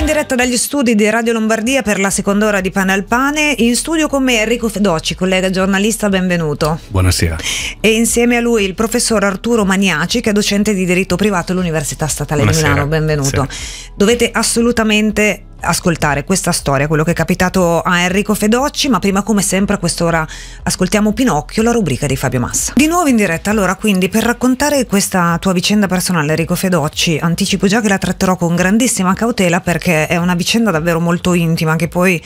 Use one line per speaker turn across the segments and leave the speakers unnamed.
in diretta dagli studi di Radio Lombardia per la seconda ora di Pane al Pane. In studio con me Enrico Fedocci, collega giornalista, benvenuto. Buonasera. E insieme a lui il professor Arturo Maniaci, che è docente di diritto privato all'Università Statale Buonasera. di Milano. Benvenuto. Buonasera. Dovete assolutamente ascoltare questa storia, quello che è capitato a Enrico Fedocci, ma prima come sempre a quest'ora ascoltiamo Pinocchio, la rubrica di Fabio Massa. Di nuovo in diretta, allora quindi per raccontare questa tua vicenda personale Enrico Fedocci, anticipo già che la tratterò con grandissima cautela perché è una vicenda davvero molto intima che poi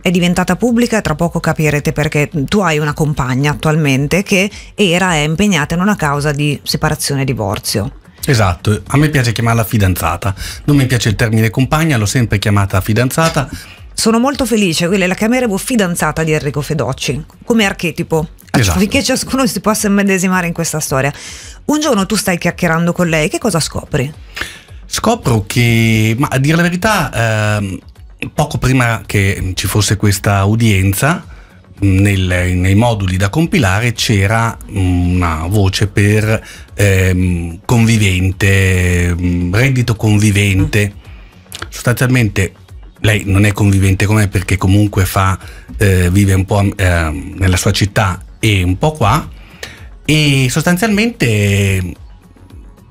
è diventata pubblica e tra poco capirete perché tu hai una compagna attualmente che era è impegnata in una causa di separazione e divorzio.
Esatto, a me piace chiamarla fidanzata, non mi piace il termine compagna,
l'ho sempre chiamata fidanzata. Sono molto felice, quella è la chiameremo fidanzata di Enrico Fedocci, come archetipo, esatto. affinché ciascuno si possa immedesimare in questa storia. Un giorno tu stai chiacchierando con lei, che cosa scopri?
Scopro che, ma a dire la verità, eh, poco prima che ci fosse questa udienza, nel, nei moduli da compilare c'era una voce per ehm, convivente, mm, reddito convivente. Sostanzialmente lei non è convivente con me perché comunque fa, eh, vive un po' eh, nella sua città e un po' qua e sostanzialmente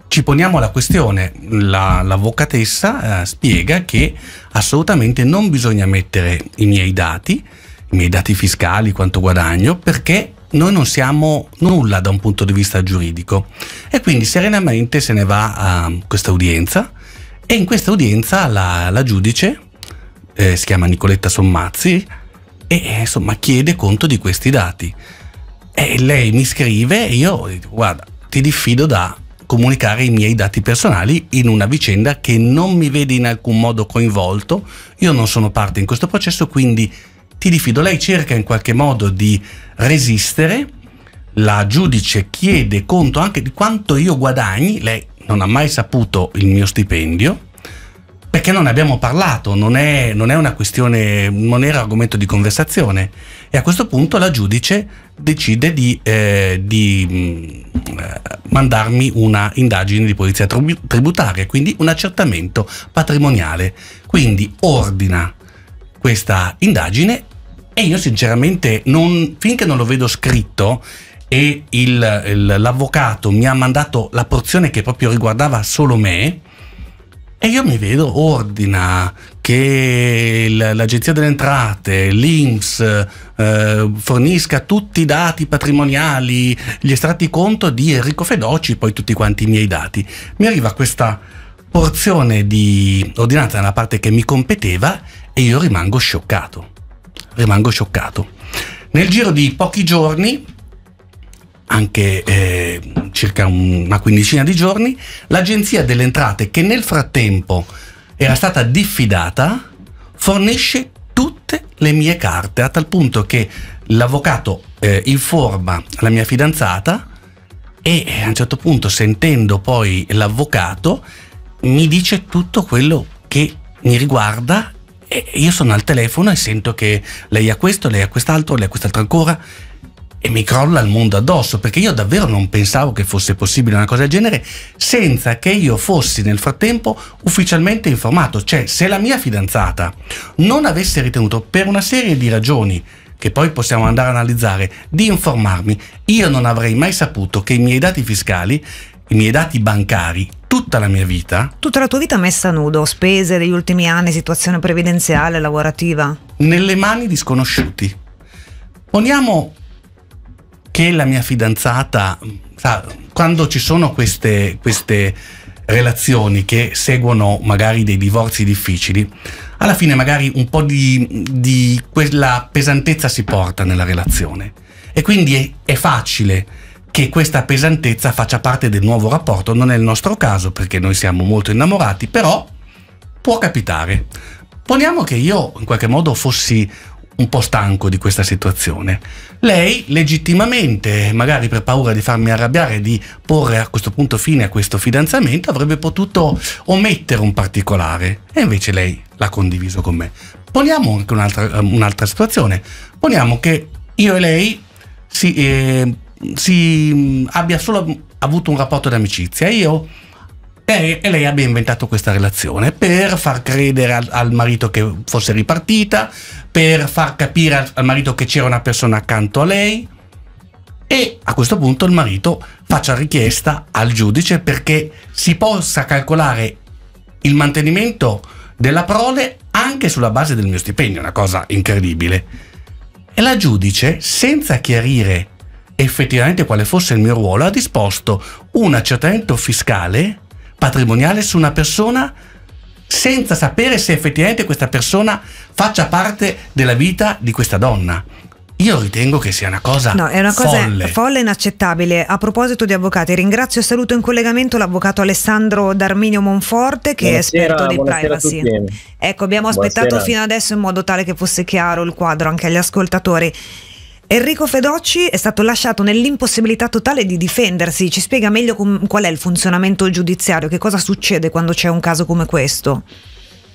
ci poniamo la questione, la, l'avvocatessa eh, spiega che assolutamente non bisogna mettere i miei dati, i miei dati fiscali, quanto guadagno, perché noi non siamo nulla da un punto di vista giuridico e quindi serenamente se ne va a questa udienza e in questa udienza la, la giudice, eh, si chiama Nicoletta Sommazzi, e eh, insomma chiede conto di questi dati. E lei mi scrive e io dico guarda, ti diffido da comunicare i miei dati personali in una vicenda che non mi vede in alcun modo coinvolto, io non sono parte in questo processo, quindi ti diffido. Lei cerca in qualche modo di resistere, la giudice chiede conto anche di quanto io guadagni, lei non ha mai saputo il mio stipendio, perché non ne abbiamo parlato, non è, non è una questione, non era argomento di conversazione. E a questo punto la giudice decide di, eh, di mm, eh, mandarmi una indagine di polizia tributaria, quindi un accertamento patrimoniale. Quindi ordina questa indagine e io sinceramente, non, finché non lo vedo scritto e l'avvocato mi ha mandato la porzione che proprio riguardava solo me, e io mi vedo ordina che l'Agenzia delle Entrate, l'INPS eh, fornisca tutti i dati patrimoniali, gli estratti conto di Enrico Fedoci, poi tutti quanti i miei dati. Mi arriva questa porzione di ordinanza nella parte che mi competeva e io rimango scioccato rimango scioccato. Nel giro di pochi giorni, anche eh, circa una quindicina di giorni, l'Agenzia delle Entrate, che nel frattempo era stata diffidata, fornisce tutte le mie carte, a tal punto che l'avvocato eh, informa la mia fidanzata e eh, a un certo punto, sentendo poi l'avvocato, mi dice tutto quello che mi riguarda e io sono al telefono e sento che lei ha questo, lei ha quest'altro, lei ha quest'altro ancora e mi crolla il mondo addosso perché io davvero non pensavo che fosse possibile una cosa del genere senza che io fossi nel frattempo ufficialmente informato. Cioè, se la mia fidanzata non avesse ritenuto per una serie di ragioni che poi possiamo andare a analizzare, di informarmi, io non avrei mai saputo che i miei dati fiscali i miei dati bancari tutta la mia vita.
Tutta la tua vita messa a nudo, spese degli ultimi anni, situazione previdenziale, lavorativa.
Nelle mani di sconosciuti. Poniamo che la mia fidanzata, sa, quando ci sono queste, queste relazioni che seguono magari dei divorzi difficili, alla fine magari un po' di, di quella pesantezza si porta nella relazione. E quindi è, è facile che questa pesantezza faccia parte del nuovo rapporto, non è il nostro caso perché noi siamo molto innamorati, però può capitare. Poniamo che io in qualche modo fossi un po' stanco di questa situazione. Lei legittimamente, magari per paura di farmi arrabbiare, e di porre a questo punto fine a questo fidanzamento, avrebbe potuto omettere un particolare e invece lei l'ha condiviso con me. Poniamo anche un'altra, un'altra situazione. Poniamo che io e lei si... Eh, si mm, abbia solo avuto un rapporto d'amicizia. Io e lei abbia inventato questa relazione per far credere al, al, marito che fosse ripartita, per far capire al, al marito che c'era una persona accanto a lei. E a questo punto il marito faccia richiesta al giudice perché si possa calcolare il mantenimento della prole anche sulla base del mio stipendio, una cosa incredibile. E la giudice, senza chiarire effettivamente quale fosse il mio ruolo, ha disposto un accertamento fiscale patrimoniale su una persona senza sapere se effettivamente questa persona faccia parte della vita di questa donna. Io ritengo che sia una cosa No, è una cosa folle.
folle e inaccettabile. A proposito di avvocati, ringrazio e saluto in collegamento l'avvocato Alessandro D'Arminio Monforte che buonasera, è esperto di privacy. Ecco, abbiamo aspettato buonasera. fino adesso in modo tale che fosse chiaro il quadro anche agli ascoltatori. Enrico Fedocci è stato lasciato nell'impossibilità totale di difendersi. Ci spiega meglio qual è il funzionamento giudiziario, che cosa succede quando c'è un caso come questo?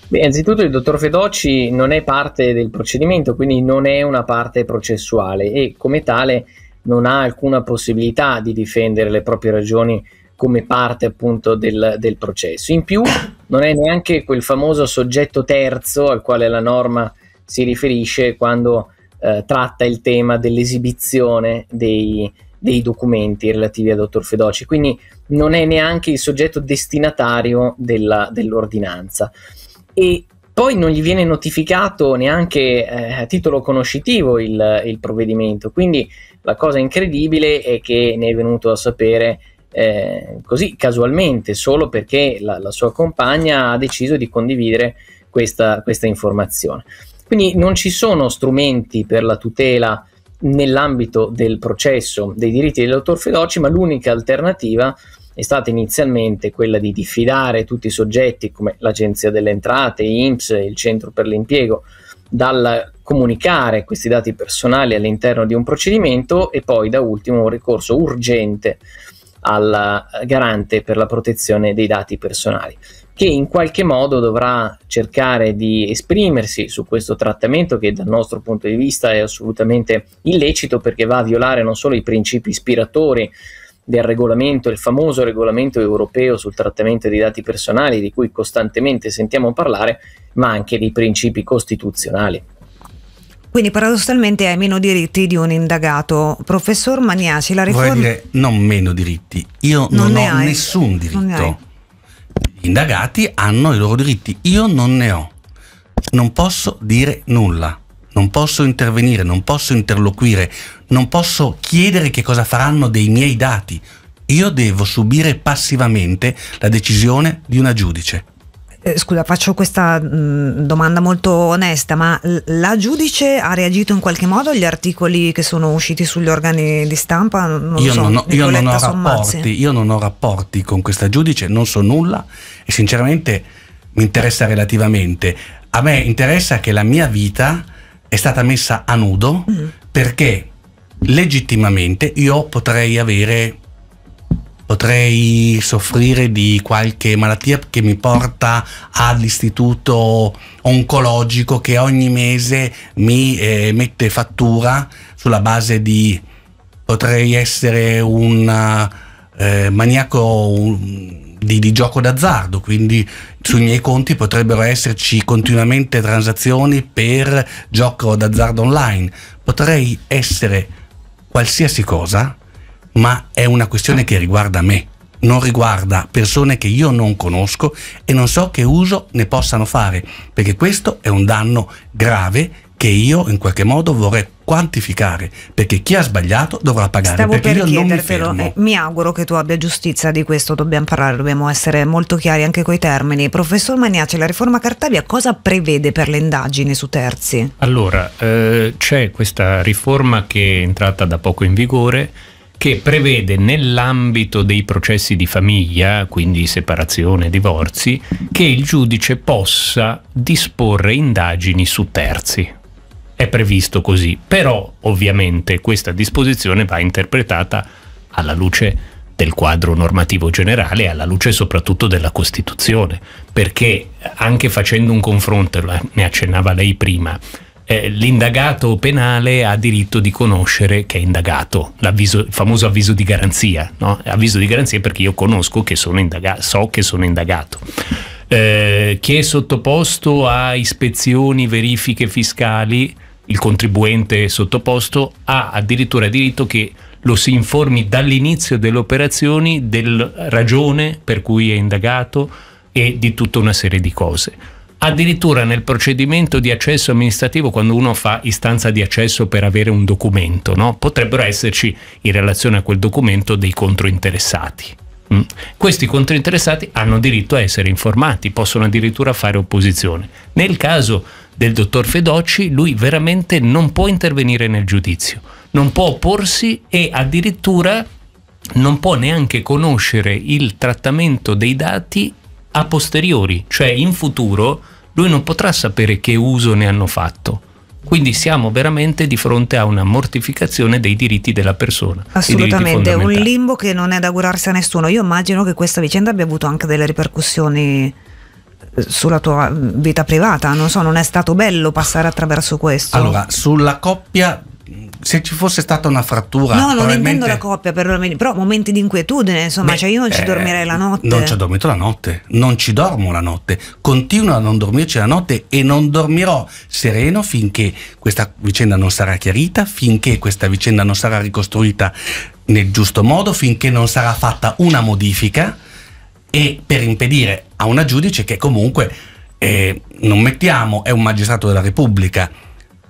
Beh, innanzitutto il dottor Fedocci non è parte del procedimento, quindi non è una parte processuale e come tale non ha alcuna possibilità di difendere le proprie ragioni come parte appunto del, del processo. In più non è neanche quel famoso soggetto terzo al quale la norma si riferisce quando eh, tratta il tema dell'esibizione dei, dei documenti relativi a dottor Fedoci, quindi non è neanche il soggetto destinatario della, dell'ordinanza. E poi non gli viene notificato neanche eh, a titolo conoscitivo il, il, provvedimento, quindi la cosa incredibile è che ne è venuto a sapere eh, così casualmente, solo perché la, la, sua compagna ha deciso di condividere questa, questa informazione. Quindi non ci sono strumenti per la tutela nell'ambito del processo dei diritti del dottor ma l'unica alternativa è stata inizialmente quella di diffidare tutti i soggetti come l'Agenzia delle Entrate, INPS, il Centro per l'Impiego, dal comunicare questi dati personali all'interno di un procedimento e poi da ultimo un ricorso urgente al garante per la protezione dei dati personali che in qualche modo dovrà cercare di esprimersi su questo trattamento che dal nostro punto di vista è assolutamente illecito perché va a violare non solo i principi ispiratori del regolamento, il famoso regolamento europeo sul trattamento dei dati personali di cui costantemente sentiamo parlare, ma anche dei principi costituzionali.
Quindi paradossalmente hai meno diritti di un indagato. Professor Magnaci, la riforma... Vorrei dire
non meno diritti, io non, non ho hai. nessun
diritto
indagati hanno i loro diritti, io non ne ho, non posso dire nulla, non posso intervenire, non posso interloquire, non posso chiedere che cosa faranno dei miei dati, io devo subire passivamente la decisione di una giudice.
Eh, scusa, faccio questa mh, mm, domanda molto onesta, ma la giudice ha reagito in qualche modo agli articoli che sono usciti sugli organi di stampa? Non io, so, non ho, io, non rapporti,
io non ho rapporti con questa giudice, non so nulla e sinceramente mi interessa relativamente. A me interessa che la mia vita è stata messa a nudo mm. perché legittimamente io potrei avere potrei soffrire di qualche malattia che mi porta all'istituto oncologico che ogni mese mi eh, mette fattura sulla base di potrei essere un eh, maniaco di, di, gioco d'azzardo, quindi sui miei conti potrebbero esserci continuamente transazioni per gioco d'azzardo online. Potrei essere qualsiasi cosa, ma è una questione che riguarda me, non riguarda persone che io non conosco e non so che uso ne possano fare, perché questo è un danno grave che io in qualche modo vorrei quantificare, perché chi ha sbagliato dovrà pagare. Stavo perché per io non mi, fermo. Eh,
mi auguro che tu abbia giustizia di questo, dobbiamo parlare, dobbiamo essere molto chiari anche coi termini. Professor Maniace, la riforma Cartabia cosa prevede per le indagini su terzi?
Allora, eh, c'è questa riforma che è entrata da poco in vigore che prevede nell'ambito dei processi di famiglia, quindi separazione, divorzi, che il giudice possa disporre indagini su terzi. È previsto così, però ovviamente questa disposizione va interpretata alla luce del quadro normativo generale e alla luce soprattutto della Costituzione, perché anche facendo un confronto, ne accennava lei prima, eh, l'indagato penale ha diritto di conoscere che è indagato, il famoso avviso di garanzia, no? avviso di garanzia perché io conosco che sono indagato, so che sono indagato. Eh, chi è sottoposto a ispezioni, verifiche fiscali, il contribuente sottoposto ha addirittura diritto che lo si informi dall'inizio delle operazioni della ragione per cui è indagato e di tutta una serie di cose. Addirittura nel procedimento di accesso amministrativo, quando uno fa istanza di accesso per avere un documento, no? potrebbero esserci in relazione a quel documento dei controinteressati. Mm. Questi controinteressati hanno diritto a essere informati, possono addirittura fare opposizione. Nel caso del dottor Fedocci, lui veramente non può intervenire nel giudizio, non può opporsi e addirittura non può neanche conoscere il trattamento dei dati a posteriori, cioè in futuro lui non potrà sapere che uso ne hanno fatto. Quindi siamo veramente di fronte a una mortificazione dei diritti della persona. Assolutamente, un limbo
che non è da augurarsi a nessuno. Io immagino che questa vicenda abbia avuto anche delle ripercussioni eh, sulla tua vita privata, non so, non è stato bello passare attraverso questo. Allora, sulla coppia se ci fosse stata una frattura. No, non intendo la coppia, però momenti di inquietudine, insomma, Beh, cioè io non ci eh, dormirei la notte. Non ci ho
dormito la notte, non ci dormo la notte, continuo a non dormirci la notte e non dormirò sereno finché questa vicenda non sarà chiarita, finché questa vicenda non sarà ricostruita nel giusto modo, finché non sarà fatta una modifica e per impedire a una giudice che comunque eh, non mettiamo è un magistrato della Repubblica,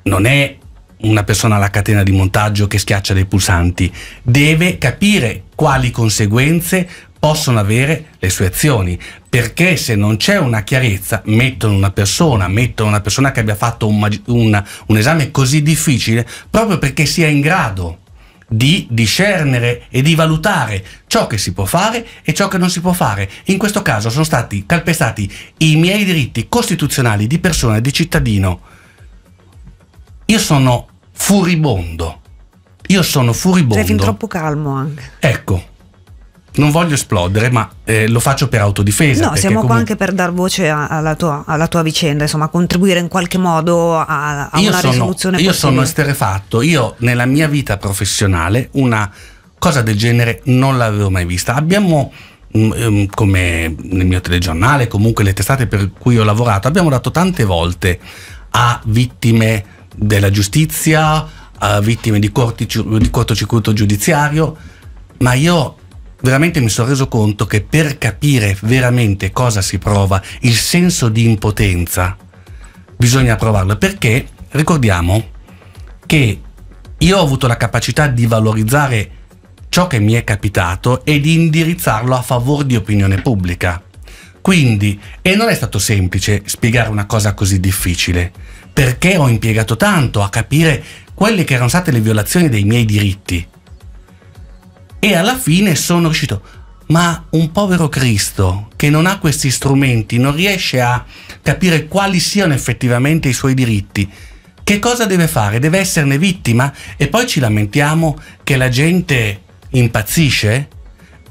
non è una persona alla catena di montaggio che schiaccia dei pulsanti, deve capire quali conseguenze possono avere le sue azioni, perché se non c'è una chiarezza mettono una persona, mettono una persona che abbia fatto un, un, un esame così difficile proprio perché sia in grado di discernere e di valutare ciò che si può fare e ciò che non si può fare. In questo caso sono stati calpestati i miei diritti costituzionali di persona di cittadino. Io sono furibondo. Io sono furibondo. Sei fin troppo
calmo anche.
Ecco. Non voglio esplodere, ma eh, lo faccio per autodifesa. No, siamo comunque... qua anche
per dar voce alla tua, alla tua, vicenda, insomma, contribuire in qualche modo a, a una sono, risoluzione Io possibile. sono
esterrefatto. Io nella mia vita professionale una cosa del genere non l'avevo mai vista. Abbiamo mm, ehm, come nel mio telegiornale, comunque le testate per cui ho lavorato, abbiamo dato tante volte a vittime della giustizia, a vittime di, corti, di cortocircuito giudiziario, ma io veramente mi sono reso conto che per capire veramente cosa si prova, il senso di impotenza, bisogna provarlo, perché ricordiamo che io ho avuto la capacità di valorizzare ciò che mi è capitato e di indirizzarlo a favore di opinione pubblica. Quindi, e non è stato semplice spiegare una cosa così difficile perché ho impiegato tanto a capire quelle che erano state le violazioni dei miei diritti. E alla fine sono riuscito, ma un povero Cristo che non ha questi strumenti, non riesce a capire quali siano effettivamente i suoi diritti, che cosa deve fare? Deve esserne vittima e poi ci lamentiamo che la gente impazzisce?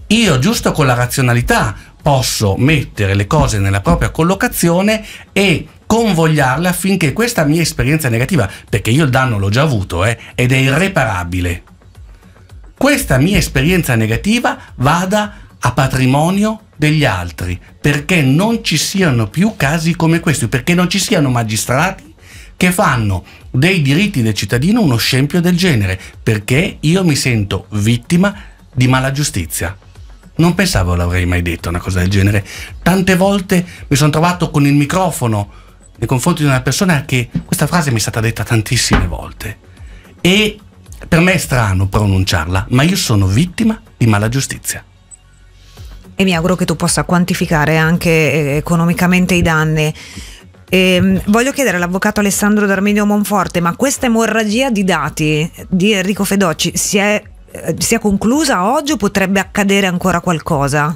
Io giusto con la razionalità posso mettere le cose nella propria collocazione e convogliarle affinché questa mia esperienza negativa, perché io il danno l'ho già avuto eh, ed è irreparabile, questa mia esperienza negativa vada a patrimonio degli altri, perché non ci siano più casi come questi, perché non ci siano magistrati che fanno dei diritti del cittadino uno scempio del genere, perché io mi sento vittima di mala giustizia. Non pensavo l'avrei mai detto una cosa del genere. Tante volte mi sono trovato con il microfono nei confronti di una persona che questa frase mi è stata detta tantissime volte e per me è strano pronunciarla, ma io sono vittima di mala giustizia.
E mi auguro che tu possa quantificare anche eh, economicamente i danni. E ehm, voglio chiedere all'avvocato Alessandro D'Armenio Monforte, ma questa emorragia di dati di Enrico Fedocci si è, eh, si è conclusa oggi o potrebbe accadere ancora qualcosa?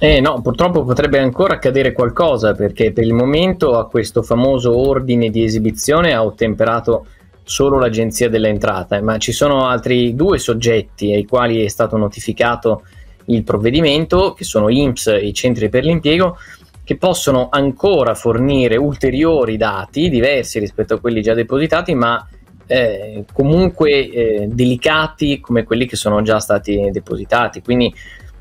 Eh no, purtroppo potrebbe ancora accadere qualcosa perché per il momento a questo famoso ordine di esibizione ha ottemperato solo l'Agenzia dell'Entrata, ma ci sono altri due soggetti ai quali è stato notificato il provvedimento, che sono INPS e i centri per l'impiego, che possono ancora fornire ulteriori dati diversi rispetto a quelli già depositati, ma eh, comunque eh, delicati come quelli che sono già stati depositati. Quindi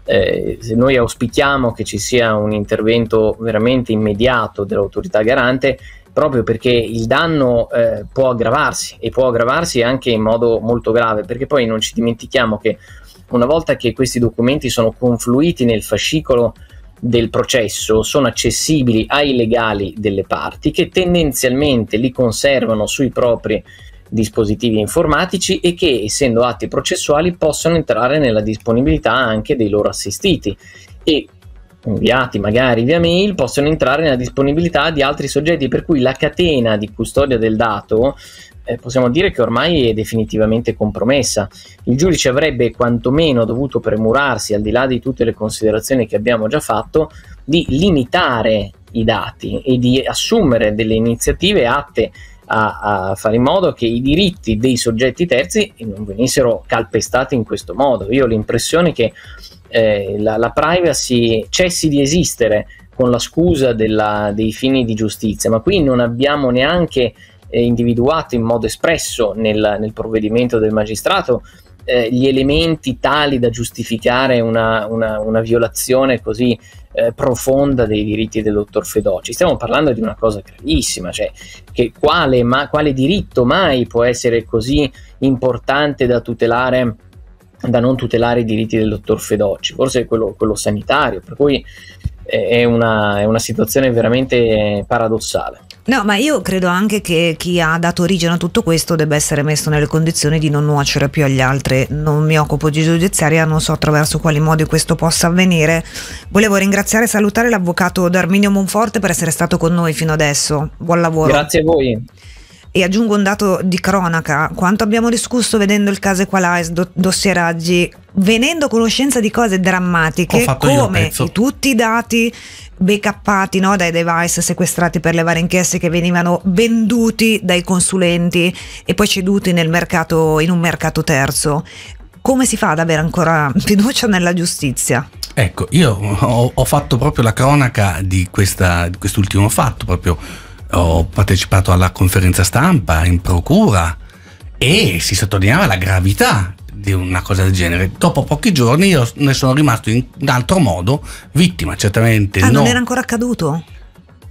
eh, noi auspichiamo che ci sia un intervento veramente immediato dell'autorità garante proprio perché il danno eh, può aggravarsi e può aggravarsi anche in modo molto grave perché poi non ci dimentichiamo che una volta che questi documenti sono confluiti nel fascicolo del processo sono accessibili ai legali delle parti che tendenzialmente li conservano sui propri dispositivi informatici e che, essendo atti processuali, possono entrare nella disponibilità anche dei loro assistiti e mm, inviati magari via mail possono entrare nella disponibilità di altri soggetti per cui la catena di custodia del dato eh, possiamo dire che ormai è definitivamente compromessa il giudice avrebbe quantomeno dovuto premurarsi al di là di tutte le considerazioni che abbiamo già fatto di limitare i dati e di assumere delle iniziative atte a, a, fare in modo che i diritti dei soggetti terzi non venissero calpestati in questo modo. Io ho l'impressione che eh, la, la privacy cessi di esistere con la scusa della, dei fini di giustizia, ma qui non abbiamo neanche eh, individuato in modo espresso nel, nel provvedimento del magistrato eh, gli elementi tali da giustificare una, una, una violazione così eh, profonda dei diritti del dottor Fedoci. Stiamo parlando di una cosa gravissima, cioè che quale, ma, quale diritto mai può essere così importante da tutelare? da non tutelare i diritti del dottor Fedoci, forse quello, quello sanitario, per cui è una, è una situazione veramente eh, paradossale.
No, ma io credo anche che chi ha dato origine a tutto questo debba essere messo nelle condizioni di non nuocere più agli altri. Non mi occupo di giudiziaria, non so attraverso quali modi questo possa avvenire. Volevo ringraziare e salutare l'avvocato Darminio Monforte per essere stato con noi fino adesso. Buon lavoro. Grazie a voi. E aggiungo un dato di cronaca, quanto abbiamo discusso vedendo il caso Equalize, do- dossieraggi venendo a conoscenza di cose drammatiche come tutti i dati backuppati no, dai device sequestrati per le varie inchieste che venivano venduti dai consulenti e poi ceduti mercato, in un mercato terzo. Come si fa ad avere ancora fiducia nella giustizia?
Ecco, io ho, ho fatto proprio la cronaca di, questa, di quest'ultimo fatto, proprio ho partecipato alla conferenza stampa in procura e si sottolineava la gravità di una cosa del genere. Dopo pochi giorni io ne sono rimasto in un altro modo vittima, certamente. Ah, no. non era
ancora accaduto?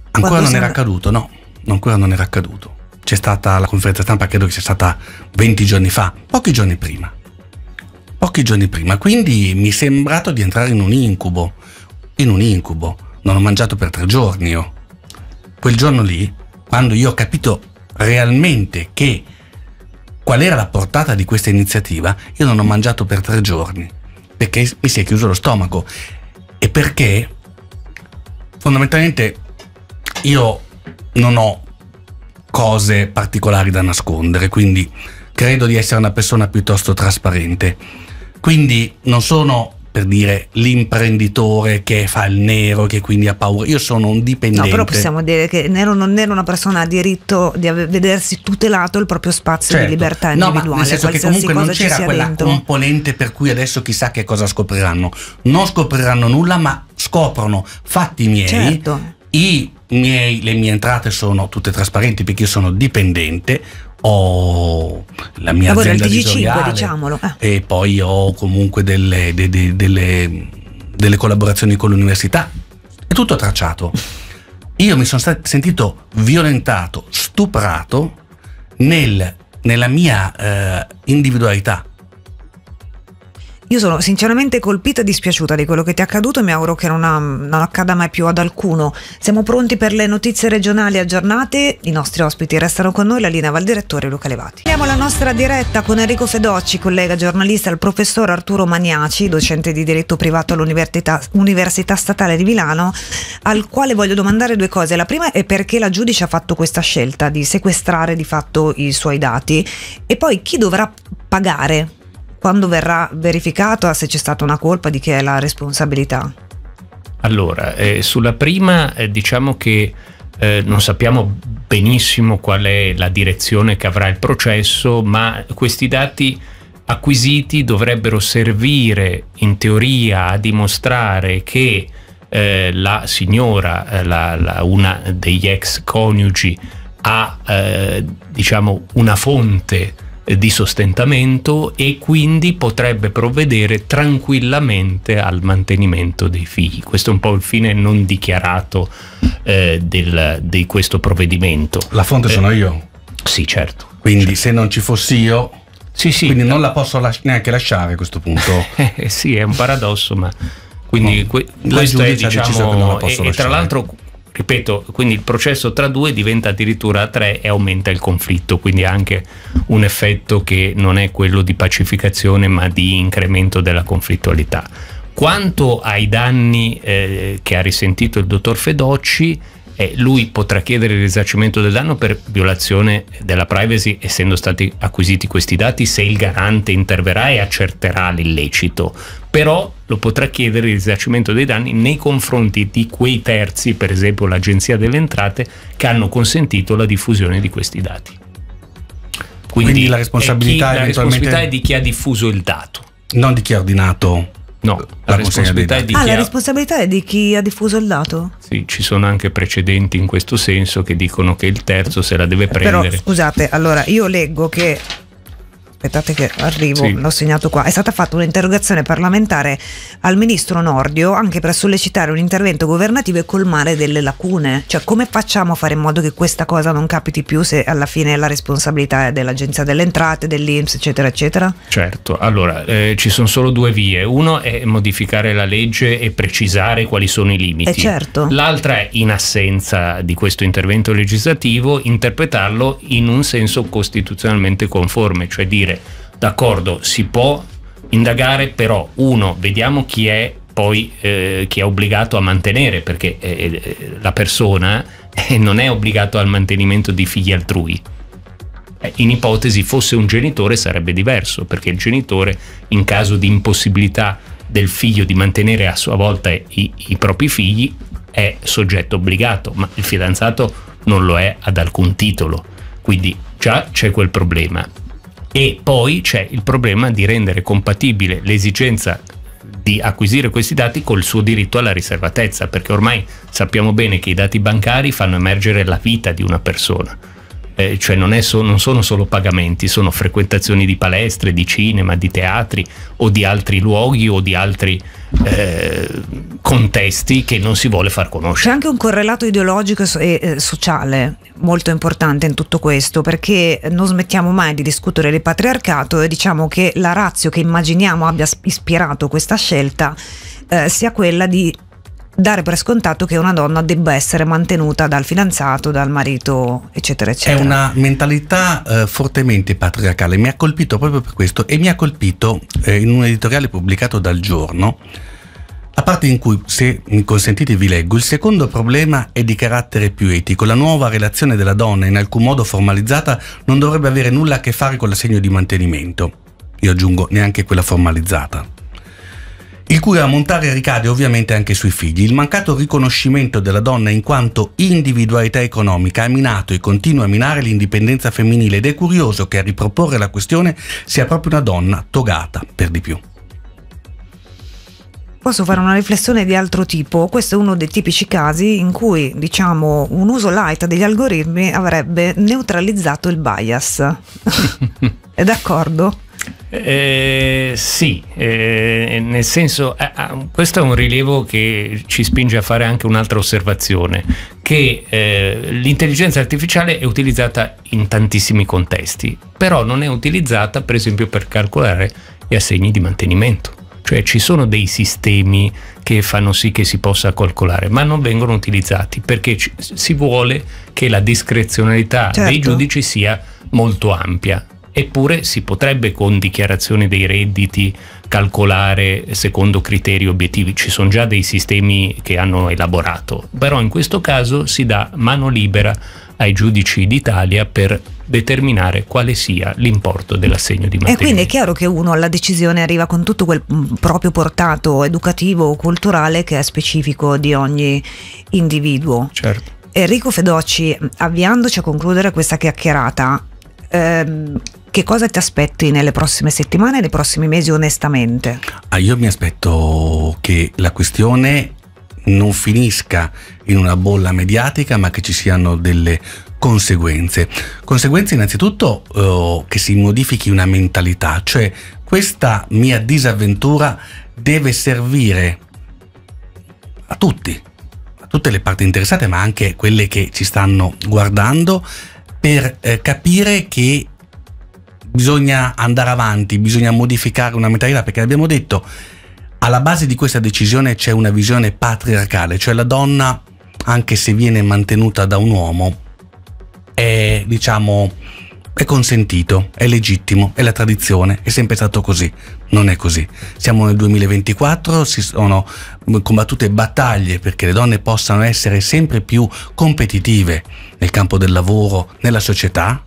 Ancora Quando non era accaduto, no, ancora non era accaduto. C'è stata la conferenza stampa, credo che sia stata 20 giorni fa, pochi giorni prima. Pochi giorni prima, quindi mi è sembrato di entrare in un incubo. In un incubo. Non ho mangiato per tre giorni io. Quel giorno lì, quando io ho capito realmente che qual era la portata di questa iniziativa, io non ho mangiato per tre giorni perché mi si è chiuso lo stomaco e perché fondamentalmente io non ho cose particolari da nascondere, quindi credo di essere una persona piuttosto trasparente. Quindi non sono per dire l'imprenditore che fa il nero, che quindi ha paura. Io sono un dipendente. No, però possiamo
dire che nero non nero una persona ha diritto di vedersi tutelato il proprio spazio certo. di libertà individuale. No, nel senso che comunque non c'era quella dentro.
componente per cui adesso chissà che cosa scopriranno. Non scopriranno nulla, ma scoprono fatti miei. Certo. I miei, le mie entrate sono tutte trasparenti perché io sono dipendente, ho oh, la mia Lavora azienda TG5, diciamolo. Eh. e poi ho comunque delle, de, de, delle, delle collaborazioni con l'università. È tutto tracciato. Io mi sono sentito violentato, stuprato nel, nella mia eh, individualità
io sono sinceramente colpita e dispiaciuta di quello che ti è accaduto e mi auguro che non, ha, non, accada mai più ad alcuno. Siamo pronti per le notizie regionali aggiornate. I nostri ospiti restano con noi. La linea va al direttore Luca Levati. Abbiamo la nostra diretta con Enrico Fedocci, collega giornalista, al professor Arturo Magnaci, docente di diritto privato all'Università Statale di Milano, al quale voglio domandare due cose. La prima è perché la giudice ha fatto questa scelta di sequestrare di fatto i suoi dati e poi chi dovrà pagare quando verrà verificata se c'è stata una colpa, di chi è la responsabilità?
Allora, eh, sulla prima eh, diciamo che eh, non sappiamo benissimo qual è la direzione che avrà il processo, ma questi dati acquisiti dovrebbero servire in teoria a dimostrare che eh, la signora, eh, la, la, una degli ex coniugi, ha eh, diciamo una fonte di sostentamento e quindi potrebbe provvedere tranquillamente al mantenimento dei figli. Questo è un po' il fine non dichiarato eh, del, di questo provvedimento.
La fonte eh, sono io? Sì, certo. Quindi certo. se non ci fossi io... Sì, sì, quindi non la posso las neanche lasciare a questo punto. Eh, sì, è un paradosso, ma... Quindi que questo è diciamo, e, e tra l'altro
ripeto, quindi il processo tra due diventa addirittura a tre e aumenta il conflitto, quindi anche un effetto che non è quello di pacificazione ma di incremento della conflittualità. Quanto ai danni eh, che ha risentito il dottor Fedocci, eh, lui potrà chiedere il risarcimento del danno per violazione della privacy essendo stati acquisiti questi dati se il garante interverrà e accerterà l'illecito però lo potrà chiedere il risarcimento dei danni nei confronti di quei terzi, per esempio l'Agenzia delle Entrate, che hanno consentito la diffusione di questi dati. Quindi, Quindi la, responsabilità è chi, la responsabilità è di chi ha diffuso il dato. Non di chi ha ordinato No, la, la, responsabilità ah, la,
responsabilità, è di chi ha diffuso il dato?
Sì, ci sono anche precedenti in questo senso che dicono che il terzo se la deve prendere. Però,
scusate, allora io leggo che aspettate che arrivo, sì. l'ho segnato qua, è stata fatta un'interrogazione parlamentare al ministro Nordio anche per sollecitare un intervento governativo e colmare delle lacune, cioè come facciamo a fare in modo che questa cosa non capiti più se alla fine la responsabilità è dell'Agenzia delle Entrate, dell'Inps, eccetera, eccetera?
Certo, allora eh, ci sono solo due vie, uno è modificare la legge e precisare quali sono i limiti, eh certo. l'altra è in assenza di questo intervento legislativo interpretarlo in un senso costituzionalmente conforme, cioè dire dire d'accordo si può indagare però uno vediamo chi è poi eh, chi è obbligato a mantenere perché eh, eh la persona eh, non è obbligato al mantenimento di figli altrui eh, in ipotesi fosse un genitore sarebbe diverso perché il genitore in caso di impossibilità del figlio di mantenere a sua volta i, i propri figli è soggetto obbligato ma il fidanzato non lo è ad alcun titolo quindi già c'è quel problema e poi c'è il problema di rendere compatibile l'esigenza di acquisire questi dati col suo diritto alla riservatezza, perché ormai sappiamo bene che i dati bancari fanno emergere la vita di una persona eh, cioè non, so, non, sono solo pagamenti, sono frequentazioni di palestre, di cinema, di teatri o di altri luoghi o di altri eh, contesti che non si vuole far conoscere. C'è
anche un correlato ideologico e eh, sociale molto importante in tutto questo perché non smettiamo mai di discutere del patriarcato e diciamo che la razza che immaginiamo abbia ispirato questa scelta eh, sia quella di dare per scontato che una donna debba essere mantenuta dal fidanzato, dal marito, eccetera, eccetera. È
una mentalità eh, fortemente patriarcale, mi ha colpito proprio per questo e mi ha colpito eh, in un editoriale pubblicato dal giorno, la parte in cui, se mi consentite, vi leggo, il secondo problema è di carattere più etico. La nuova relazione della donna, in alcun modo formalizzata, non dovrebbe avere nulla a che fare con l'assegno di mantenimento. Io aggiungo neanche quella formalizzata il cui ammontare ricade ovviamente anche sui figli. Il mancato riconoscimento della donna in quanto individualità economica ha minato e continua a minare l'indipendenza femminile ed è curioso che a riproporre la questione sia proprio una donna togata, per di più
posso fare una riflessione di altro tipo. Questo è uno dei tipici casi in cui, diciamo, un uso light degli algoritmi avrebbe neutralizzato il bias. è d'accordo?
Eh, sì, eh, nel senso, eh, ah, questo è un rilievo che ci spinge a fare anche un'altra osservazione, che eh, l'intelligenza artificiale è utilizzata in tantissimi contesti, però non è utilizzata per esempio per calcolare gli assegni di mantenimento. Cioè ci sono dei sistemi che fanno sì che si possa calcolare, ma non vengono utilizzati perché ci, si vuole che la discrezionalità certo. dei giudici sia molto ampia eppure si potrebbe con dichiarazione dei redditi calcolare secondo criteri obiettivi, ci sono già dei sistemi che hanno elaborato, però in questo caso si dà mano libera ai giudici d'Italia per determinare quale sia l'importo dell'assegno di maternità. E quindi è
chiaro che uno alla decisione arriva con tutto quel mm, proprio portato educativo o culturale che è specifico di ogni individuo. Certo. Enrico Fedocci, avviandoci a concludere questa chiacchierata, ehm, che cosa ti aspetti nelle prossime settimane, nei prossimi mesi onestamente?
Ah, io mi aspetto che la questione non finisca in una bolla mediatica, ma che ci siano delle conseguenze. Conseguenze innanzitutto eh, che si modifichi una mentalità, cioè questa mia disavventura deve servire a tutti, a tutte le parti interessate, ma anche quelle che ci stanno guardando, per eh, capire che bisogna andare avanti, bisogna modificare una mentalità, perché abbiamo detto, alla base di questa decisione c'è una visione patriarcale, cioè la donna, anche se viene mantenuta da un uomo, è, diciamo, è consentito, è legittimo, è la tradizione, è sempre stato così. Non è così. Siamo nel 2024, si sono combattute battaglie perché le donne possano essere sempre più competitive nel campo del lavoro, nella società,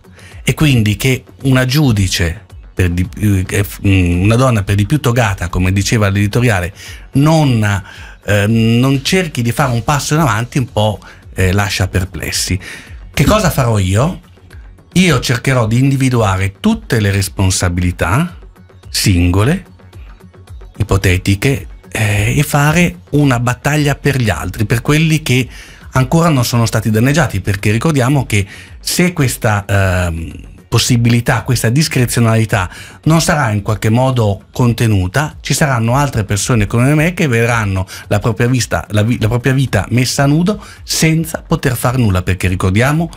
e quindi che una giudice, di, eh, mm, una donna per di più togata, come diceva l'editoriale, non, eh, non, cerchi di fare un passo in avanti un po' eh, lascia perplessi. Che cosa farò io? Io cercherò di individuare tutte le responsabilità singole, ipotetiche, eh, e fare una battaglia per gli altri, per quelli che ancora non sono stati danneggiati perché ricordiamo che se questa eh, possibilità, questa discrezionalità non sarà in qualche modo contenuta, ci saranno altre persone come me che vedranno la propria, vista, la, vi, la propria vita messa a nudo senza poter fare nulla perché ricordiamo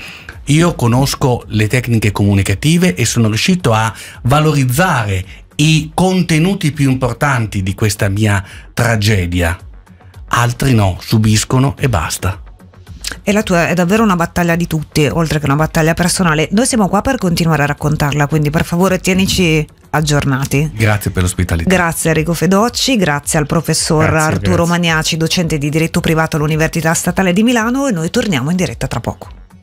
io conosco le tecniche comunicative e sono riuscito a valorizzare i contenuti più importanti di questa mia tragedia. Altri no, subiscono e basta
e la tua è davvero una battaglia di tutti, oltre che una battaglia personale. Noi siamo qua per continuare a raccontarla, quindi per favore tienici aggiornati.
Grazie per l'ospitalità.
Grazie Enrico Fedocci, grazie al professor grazie, Arturo grazie. Maniaci, docente di diritto privato all'Università Statale di Milano e noi torniamo in diretta tra poco.